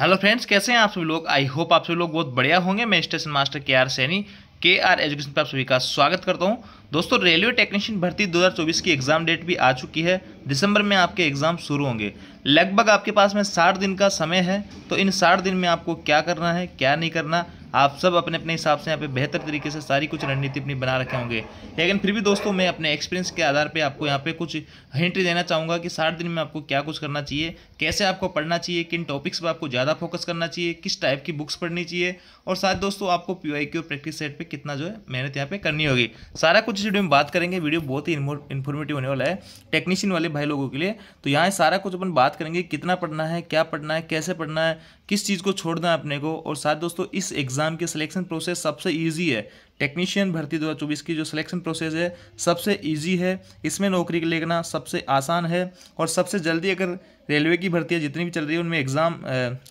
hello friends कैसे हैं आप सभी लोग आई होप आप सभी लोग बहुत बढ़िया होंगे मैं स्टेशन मास्टर के R Saini K R education पर आप सभी का स्वागत करता हूं दोस्तों रेलवे टेक्नीशियन भर्ती 2024 की एग्ज़ाम डेट भी आ चुकी है दिसंबर में आपके एग्ज़ाम शुरू होंगे लगभग आपके पास में साठ दिन का समय है तो इन साठ दिन में आपको क्या करना है क्या नहीं करना आप सब अपने अपने हिसाब से यहाँ पे बेहतर तरीके से सारी कुछ रणनीति अपनी बना रखे होंगे लेकिन फिर भी दोस्तों मैं अपने एक्सपीरियंस के आधार पर आपको यहाँ पे कुछ हिंट देना चाहूँगा कि साठ दिन में आपको क्या कुछ करना चाहिए कैसे आपको पढ़ना चाहिए किन टॉपिक्स पर आपको ज़्यादा फोकस करना चाहिए किस टाइप की बुक्स पढ़नी चाहिए और साथ दोस्तों आपको P I Q practice set पर कितना जो है मेहनत यहाँ पे करनी होगी सारा कुछ वीडियो में बात करेंगे वीडियो बहुत ही इन्फॉर्मेटिव होने वाला है टेक्नीशियन वाले भाई लोगों के लिए तो यहाँ सारा कुछ अपन बात करेंगे कितना पढ़ना है क्या पढ़ना है कैसे पढ़ना है किस चीज़ को छोड़ना है अपने को और साथ दोस्तों इस एग्जाम एग्ज़ाम की सिलेक्शन प्रोसेस सबसे ईजी है टेक्नीशियन भर्ती 2024 की जो सिलेक्शन प्रोसेस है सबसे ईजी है इसमें नौकरी लेना सबसे आसान है और सबसे जल्दी अगर रेलवे की भर्ती है जितनी भी चल रही है उनमें एग्ज़ाम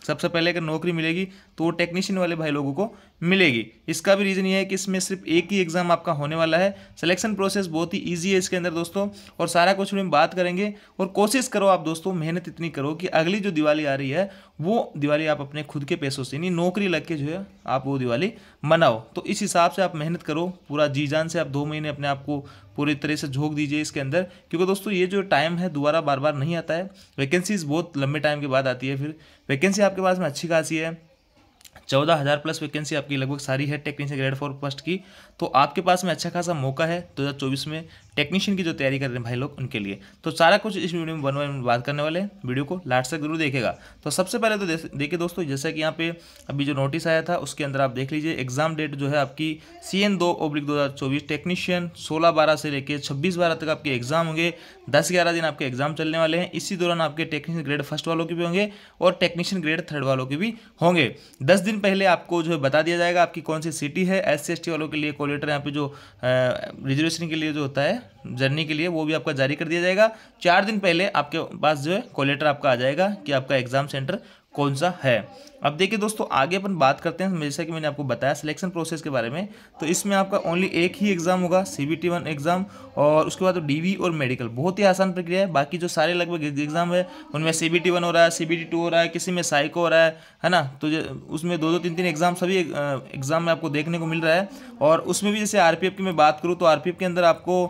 सबसे पहले अगर नौकरी मिलेगी तो वो टेक्नीशियन वाले भाई लोगों को मिलेगी इसका भी रीज़न ये है कि इसमें सिर्फ एक ही एग्ज़ाम आपका होने वाला है सिलेक्शन प्रोसेस बहुत ही ईजी है इसके अंदर दोस्तों और सारा कुछ हम बात करेंगे और कोशिश करो आप दोस्तों मेहनत इतनी करो कि अगली जो दिवाली आ रही है वो दिवाली आप अपने खुद के पैसों से यानी नौकरी लग के जो है आप वो दिवाली मनाओ तो इस हिसाब से आप मेहनत करो पूरा जी जान से आप दो महीने अपने आप को पूरी तरह से झोंक दीजिए इसके अंदर क्योंकि दोस्तों ये जो टाइम है दोबारा बार बार नहीं आता है वैकेंसीज़ बहुत लंबे टाइम के बाद आती है फिर वैकेंसी आपके पास में अच्छी खासी है चौदह हज़ार प्लस वैकेंसी आपकी लगभग सारी है टेक्निशियल ग्रेड फोर फर्स्ट की तो आपके पास में अच्छा खासा मौका है दो हज़ार चौबीस में टेक्नीशियन की जो तैयारी कर रहे हैं भाई लोग उनके लिए तो सारा कुछ इस वीडियो में वन वन बात करने वाले हैं वीडियो को लास्ट तक जरूर देखेगा तो सबसे पहले तो देखिए दोस्तों जैसा कि यहाँ पे अभी जो नोटिस आया था उसके अंदर आप देख लीजिए एग्जाम डेट जो है आपकी सी एन दो ओब्लिक दो टेक्नीशियन सोलह बारह से लेकर छब्बीस बारह तक आपके एग्जाम होंगे दस ग्यारह दिन आपके एग्जाम चलने वाले हैं इसी दौरान आपके टेक्नीशियन ग्रेड फर्स्ट वालों के भी होंगे और टेक्नीशियन ग्रेड थर्ड वालों के भी होंगे दस दिन पहले आपको जो है बता दिया जाएगा आपकी कौन सी सिटी है एस सी वालों के लिए कॉलेटर यहाँ पे जो रिजर्वेशन के लिए जो होता है जर्नी के लिए वो भी आपका जारी कर दिया जाएगा चार दिन पहले आपके पास जो है कोलेटर आपका आ जाएगा कि आपका एग्जाम सेंटर कौन सा है अब देखिए दोस्तों आगे अपन बात करते हैं जैसा कि मैंने आपको बताया सिलेक्शन प्रोसेस के बारे में तो इसमें आपका ओनली एक ही एग्ज़ाम होगा C B T one exam और उसके बाद वी तो और मेडिकल बहुत ही आसान प्रक्रिया है बाकी जो सारे लगभग एग्ज़ाम है उनमें सी बी टी वन हो रहा है सी बी टी टू हो रहा है किसी में साइको हो रहा है है ना तो उसमें दो दो तीन तीन एग्ज़ाम सभी एग्ज़ाम में आपको देखने को मिल रहा है और उसमें भी जैसे आर पी एफ की मैं बात करूँ तो आर पी एफ के अंदर आपको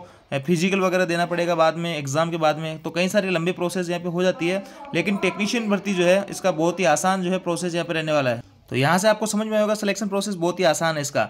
फिजिकल वगैरह देना पड़ेगा बाद में एग्ज़ाम के बाद में तो कई सारी लंबे प्रोसेस यहाँ पे हो जाती है लेकिन टेक्नीशियन भर्ती जो है इसका बहुत ही आसान जो है प्रोसेस यहाँ पे रहने वाला है तो यहाँ से आपको समझ में होगा सिलेक्शन प्रोसेस बहुत ही आसान है इसका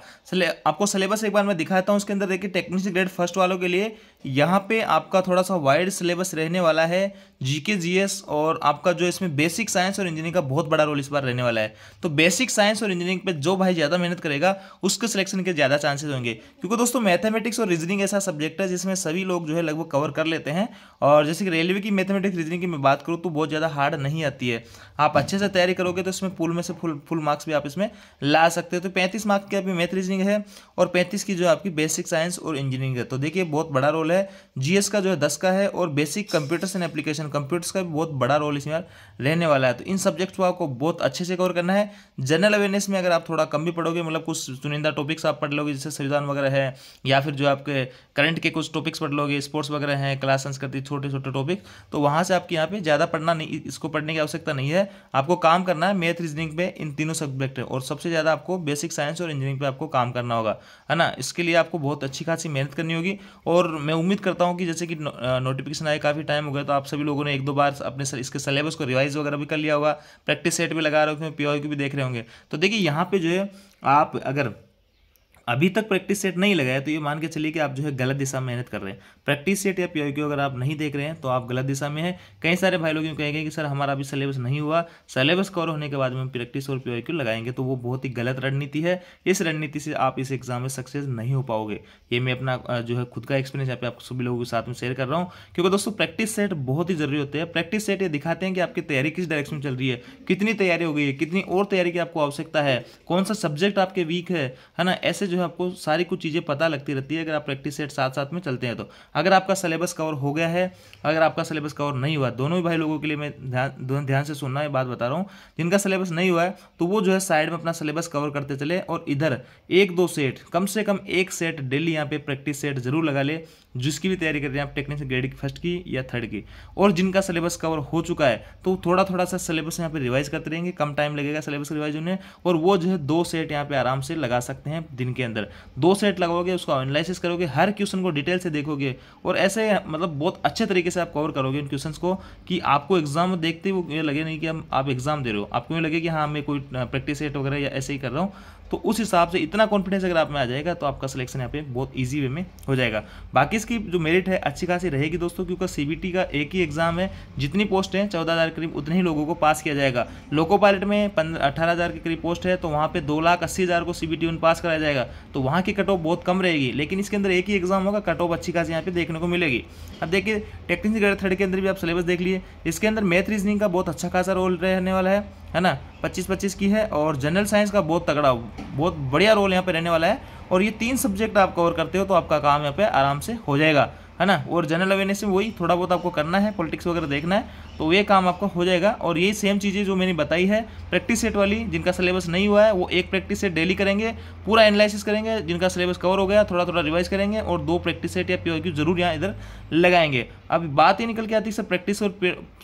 आपको सिलेबस एक बार मैं दिखाता हूँ उसके अंदर देखिए टेक्निकल ग्रेड फर्स्ट वालों के लिए यहाँ पे आपका थोड़ा सा वाइड सिलेबस रहने वाला है जीके जीएस और आपका जो इसमें बेसिक साइंस और इंजीनियरिंग का बहुत बड़ा रोल इस बार रहने वाला है तो बेसिक साइंस और इंजीनियरिंग पे जो भाई ज़्यादा मेहनत करेगा उसके सिलेक्शन के ज़्यादा चांसेस होंगे क्योंकि दोस्तों मैथमेटिक्स और रीजनिंग ऐसा सब्जेक्ट है जिसमें सभी लोग जो है लगभग कवर कर लेते हैं और जैसे कि रेलवे की मैथमेटिक्स रीजनिंग की मैं बात करूँ तो बहुत ज़्यादा हार्ड नहीं आती है आप अच्छे से तैयारी करोगे तो इसमें फुल में से फुल फुल मार्क्स भी आप इसमें ला सकते हो तो पैंतीस मार्क्स की आपकी मैथ रीजनिंग है और पैंतीस की जो आपकी बेसिक साइंस और इंजीनियरिंग है तो देखिए बहुत बड़ा रोल है जीएस का जो है दस का है और basic computers and application computers का भी बहुत बड़ा रोल इसमें रहने वाला है तो इन सब्जेक्ट को आपको बहुत अच्छे से कवर करना है जनरल अवेयरनेस में अगर आप थोड़ा कम भी पढ़ोगे मतलब कुछ चुनिंदा टॉपिक्स आप पढ़ लोगे जैसे संविधान वगैरह है या फिर जो आपके करंट के कुछ टॉपिक्स पढ़ लोगे स्पोर्ट्स वगैरह हैं क्लास संस्कृति छोटे छोटे टॉपिक तो वहाँ से आपके यहाँ पे ज़्यादा पढ़ना नहीं इसको पढ़ने की आवश्यकता नहीं है आपको काम करना है मैथ रीजनिंग पे इन तीनों सब्जेक्ट है और सबसे ज़्यादा आपको बेसिक साइंस और इंजीनियरिंग पे आपको काम करना होगा है ना इसके लिए आपको बहुत अच्छी खासी मेहनत करनी होगी और मैं उम्मीद करता हूँ कि जैसे कि नोटिफिकेशन आए काफ़ी टाइम हो गया तो आप सभी लोगों ने एक दो बार अपने इसके सिलेबस को रिवाइज वगैरह भी कर लिया होगा प्रैक्टिस सेट भी लगा रहे होंगे पी भी देख रहे होंगे तो देखिए यहाँ पर जो है आप अगर अभी तक प्रैक्टिस सेट नहीं लगाया तो ये मान के चलिए कि आप जो है गलत दिशा में मेहनत कर रहे हैं प्रैक्टिस सेट या पी अगर आप नहीं देख रहे हैं तो आप गलत दिशा में हैं कई सारे भाई लोग यूँ कहेंगे कि सर हमारा अभी सिलेबस नहीं हुआ सिलेबस कवर होने के बाद में प्रैक्टिस और पी लगाएंगे तो वो बहुत ही गलत रणनीति है इस रणनीति से आप इस एग्जाम में सक्सेस नहीं हो पाओगे ये मैं अपना जो है खुद का एक्सपीरियंस यहाँ पे आप सभी लोगों के साथ में शेयर कर रहा हूँ क्योंकि दोस्तों प्रैक्टिस सेट बहुत ही जरूरी होते हैं प्रैक्टिस सेट ये दिखाते हैं कि आपकी तैयारी किस डायरेक्शन में चल रही है कितनी तैयारी हो गई है कितनी और तैयारी की आपको आवश्यकता है कौन सा सब्जेक्ट आपके वीक है है ना ऐसे जो जो है आपको सारी कुछ चीज़ें पता लगती रहती है अगर आप प्रैक्टिस सेट साथ साथ में चलते हैं तो अगर आपका सिलेबस कवर हो गया है अगर आपका सिलेबस कवर नहीं हुआ दोनों ही भाई लोगों के लिए मैं ध्यान ध्यान से सुनना ये बात बता रहा हूँ जिनका सिलेबस नहीं हुआ है तो वो जो है साइड में अपना सिलेबस कवर करते चले और इधर एक दो सेट कम से कम एक सेट डेली यहाँ पे प्रैक्टिस सेट जरूर लगा ले जिसकी भी तैयारी कर रहे हैं आप टेक्निक ग्रेड फर्स्ट की या थर्ड की और जिनका सिलेबस कवर हो चुका है तो थोड़ा थोड़ा सा सिलेबस यहाँ पे रिवाइज करते रहेंगे कम टाइम लगेगा सिलेबस रिवाइज होने और वो जो है दो सेट यहाँ पे आराम से लगा सकते हैं दिन के अंदर दो सेट लगाओगे उसको एनालिसिस करोगे हर क्वेश्चन को डिटेल से देखोगे और ऐसे मतलब बहुत अच्छे तरीके से आप कवर करोगे उन क्वेश्चन को कि आपको एग्जाम देखते हुए लगे नहीं कि आप एग्जाम दे रहे हो आपको ये लगे कि हाँ मैं कोई प्रैक्टिस सेट वगैरह या ऐसे ही कर रहा हूँ तो उस हिसाब से इतना कॉन्फिडेंस अगर आप में आ जाएगा तो आपका सिलेक्शन यहाँ पे बहुत ईजी वे में हो जाएगा बाकी इसकी जो मेरिट है अच्छी खासी रहेगी दोस्तों क्योंकि सी का एक ही एग्जाम है जितनी पोस्ट है चौदह हज़ार करीब उतने ही लोगों को पास किया जाएगा लोको पायलट में पंद्रह अठारह हज़ार के करीब पोस्ट है तो वहाँ पर दो लाख अस्सी हज़ार को सी बी पास कराया जाएगा तो वहाँ की कट ऑफ बहुत कम रहेगी लेकिन इसके अंदर एक ही एग्जाम होगा कट ऑफ अच्छी खासी यहाँ पे देखने को मिलेगी अब देखिए टेक्निकल ग्रेड थर्ड के अंदर भी आप सिलेबस देख लीजिए इसके अंदर मैथ रीजनिंग का बहुत अच्छा खासा रोल रहने वाला है है ना पच्चीस पच्चीस की है और जनरल साइंस का बहुत तगड़ा बहुत बढ़िया रोल यहाँ पर रहने वाला है और ये तीन सब्जेक्ट आप कवर करते हो तो आपका काम यहाँ पे आराम से हो जाएगा है ना और जनरल अवेयरनेस में वही थोड़ा बहुत आपको करना है पॉलिटिक्स वगैरह देखना है तो ये काम आपका हो जाएगा और ये सेम चीज़ें जो मैंने बताई है प्रैक्टिस सेट वाली जिनका सिलेबस नहीं हुआ है वो एक प्रैक्टिस सेट डेली करेंगे पूरा एनालिसिस करेंगे जिनका सिलेबस कवर हो गया थोड़ा थोड़ा रिवाइज करेंगे और दो प्रैक्टिस सेट या प्योर जरूर यहाँ इधर लगाएंगे अब बात ही निकल के आती है सर प्रैक्टिस और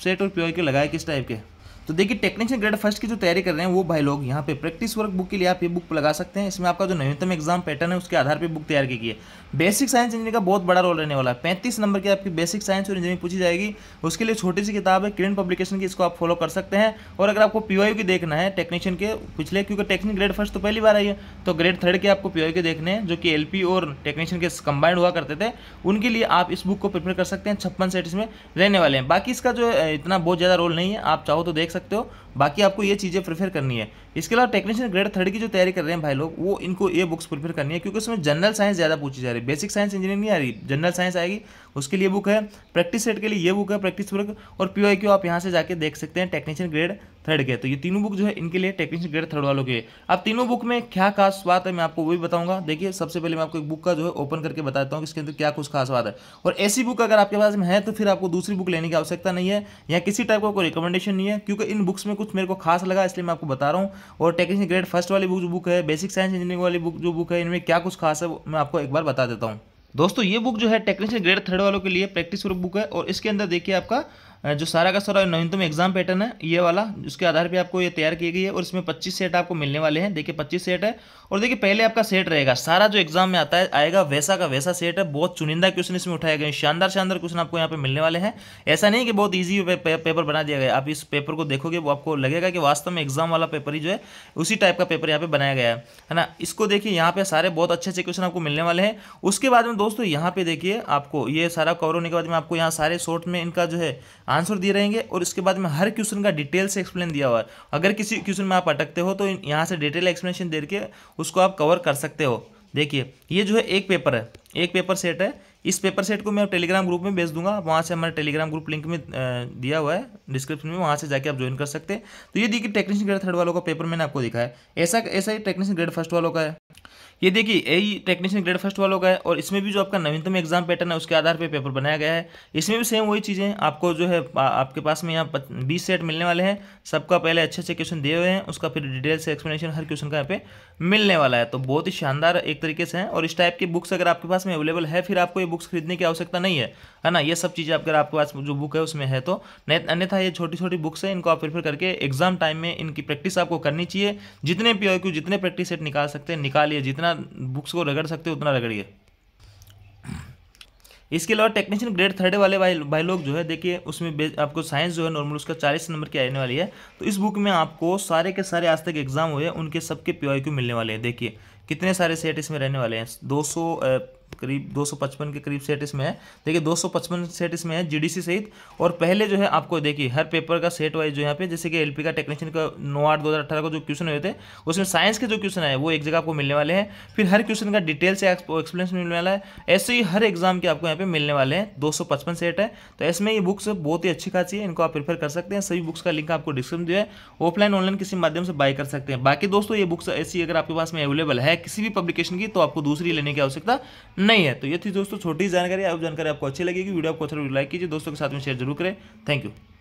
सेट और प्योर लगाए किस टाइप के तो देखिए टेक्नीशियन ग्रेड फर्स्ट की जो तैयारी कर रहे हैं वो भाई लोग यहाँ पे प्रैक्टिस वर्क बुक के लिए आप ये बुक लगा सकते हैं इसमें आपका जो नवीनतम एग्जाम पैटर्न है उसके आधार पर बुक तैयार की गई है बेसिक साइंस इंजीनियरिंग का बहुत बड़ा रोल रहने वाला है पैंतीस नंबर की आपकी बेसिक साइंस और इंजीनियरिंग पूछी जाएगी उसके लिए छोटी सी किताब है किरण पब्लिकेशन की इसको आप फॉलो कर सकते हैं और अगर आपको पी की देखना है टेक्नीशियन के पिछले क्योंकि टेक्निक ग्रेड फर्स्ट तो पहली बार आई है तो ग्रेड थर्ड के आपको पी के देखने हैं जो कि एल और टेक्नीशियन के कंबाइंड हुआ करते थे उनके लिए आप इस बुक को प्रिपेयर कर सकते हैं छप्पन सेट इसमें रहने वाले हैं बाकी इसका जो इतना बहुत ज़्यादा रोल नहीं है आप चाहो तो देख देख सकते हो बाकी आपको ये चीज़ें प्रेफर करनी है इसके अलावा टेक्नीशियन ग्रेड थर्ड की जो तैयारी कर रहे हैं भाई लोग वो इनको ये बुक्स प्रेफर करनी है क्योंकि उसमें जनरल साइंस ज़्यादा पूछी जा रही है बेसिक साइंस इंजीनियरिंग नहीं आ रही जनरल साइंस आएगी उसके लिए बुक है प्रैक्टिस सेट के लिए ये बुक है प्रैक्टिस वर्क और पी क्यू आप यहाँ से जाकर देख सकते हैं टेक्नीशियन ग्रेड थर्ड के तो ये तीनों बुक जो है इनके लिए टेक्नीशियन ग्रेड थर्ड वालों के अब तीनों बुक में क्या खास बात है मैं आपको वही बताऊंगा देखिए सबसे पहले मैं आपको एक बुक का जो है ओपन करके बताता हूँ कि इसके अंदर क्या कुछ खास बात है और ऐसी बुक अगर आपके पास में है तो फिर आपको दूसरी बुक लेने की आवश्यकता नहीं है या किसी टाइप का कोई रिकमेंडेशन नहीं है क्योंकि इन बुक्स में कुछ मेरे को खास लगा इसलिए मैं आपको बता रहा हूँ और टेक्निकल ग्रेड फर्स्ट वाली बुक जो बुक है बेसिक साइंस इंजीनियरिंग वाली बुक जो बुक है इनमें क्या कुछ खास है मैं आपको एक बार बता देता हूँ दोस्तों ये बुक जो है टेक्निशियन ग्रेड थर्ड वालों के लिए प्रैक्टिस बुक है और इसके अंदर देखिए आपका जो सारा का सारा नवीनतम एग्जाम पैटर्न है ये वाला उसके आधार पर आपको ये तैयार की गई है और इसमें पच्चीस सेट आपको मिलने वाले हैं देखिए पच्चीस सेट है और देखिए पहले आपका सेट रहेगा सारा जो एग्जाम में आता है आएगा वैसा का वैसा सेट है बहुत चुनिंदा क्वेश्चन इसमें उठाए गए शानदार शानदार क्वेश्चन आपको यहाँ पर मिलने वाले हैं ऐसा नहीं कि बहुत ईजी पेपर बना दिया गया आप इस पेपर को देखोगे वो आपको लगेगा कि वास्तव में एग्जाम वाला पेपर ही जो है उसी टाइप का पेपर यहाँ पे बनाया गया है है ना इसको देखिए यहाँ पे सारे बहुत अच्छे अच्छे क्वेश्चन आपको मिलने वाले हैं उसके बाद में दोस्तों यहाँ पे देखिए आपको ये सारा कवर होने के बाद में आपको यहाँ सारे शॉर्ट में इनका जो है आंसर दिए रहेंगे और उसके बाद में हर क्वेश्चन का डिटेल से एक्सप्लेन दिया हुआ है अगर किसी क्वेश्चन में आप अटकते हो तो यहाँ से डिटेल एक्सप्लेनेशन दे के उसको आप कवर कर सकते हो देखिए ये जो है एक पेपर है एक पेपर सेट है इस पेपर सेट को मैं टेलीग्राम ग्रुप में भेज दूंगा वहाँ से हमारे टेलीग्राम ग्रुप लिंक में दिया हुआ है डिस्क्रिप्शन में वहाँ से जाके आप ज्वाइन कर सकते हैं तो ये देखिए टेक्नीशियन ग्रेड थर्ड वालों का पेपर मैंने आपको दिखाया है ऐसा ऐसा ही टेक्नीशियन ग्रेड फर्स्ट वालों का है ये देखिए यही टेक्नीशियन ग्रेड फर्स्ट वालों का है और इसमें भी जो आपका नवीनतम एग्जाम पैटर्न है उसके आधार पर पे पेपर बनाया गया है इसमें भी सेम वही चीज़ें आपको जो है आ, आपके पास में यहाँ बीस सेट मिलने वाले हैं सबका पहले अच्छे अच्छे क्वेश्चन दिए हुए हैं उसका फिर डिटेल से एक्सप्लेनेशन हर क्वेश्चन का यहाँ पे मिलने वाला है तो बहुत ही शानदार एक तरीके से है और इस टाइप की बुक्स अगर आपके पास में अवेलेबल है फिर आपको ये बुक्स खरीदने की आवश्यकता नहीं है है ना ये सब चीज़ें अगर आपके पास जो बुक है उसमें है तो अन्यथा ये छोटी छोटी बुक्स है इनको आप प्रेफर करके एग्जाम टाइम में इनकी प्रैक्टिस आपको करनी चाहिए जितने पी जितने प्रैक्टिस सेट निकाल सकते हैं निकालिए जितना जितना बुक्स को रगड़ सकते हो उतना रगड़िए इसके अलावा टेक्नीशियन ग्रेड थर्ड वाले भाई भाई लोग जो है देखिए उसमें आपको साइंस जो है नॉर्मल उसका चालीस नंबर की आने वाली है तो इस बुक में आपको सारे के सारे आज तक एग्जाम हुए हैं उनके सबके पी मिलने वाले हैं देखिए कितने सारे सेट इसमें रहने वाले हैं दो करीब 255 के करीब सेट इसमें है देखिए 255 सेट इसमें है जीडीसी सहित और पहले जो है आपको देखिए हर पेपर का सेट वाइज जो यहाँ पे जैसे कि एलपी का टेक्नीशियन का नौ आठ दो को जो क्वेश्चन हुए थे उसमें साइंस के जो क्वेश्चन है वो एक जगह आपको मिलने वाले हैं फिर हर क्वेश्चन का डिटेल से एक्सप्लेनेशन मिलने वाला है ऐसे ही हर एग्जाम के आपको यहाँ पे मिलने वाले हैं दो सेट है तो इसमें ये बुक्स बहुत ही अच्छी खासी है इनको आप प्रीफर कर सकते हैं सभी बुक्स का लिंक आपको डिस्क्रिप्शन दिया है ऑफलाइन ऑनलाइन किसी माध्यम से बाय कर सकते हैं बाकी दोस्तों ये बुक्स ऐसी अगर आपके पास में अवेलेबल है किसी भी पब्लिकेशन की तो आपको दूसरी लेने की आवश्यकता नहीं है तो ये थी दोस्तों छोटी जानकारी आप जानकारी आपको अच्छी लगेगी वीडियो आपको अच्छा लाइक कीजिए दोस्तों के साथ में शेयर जरूर करें थैंक यू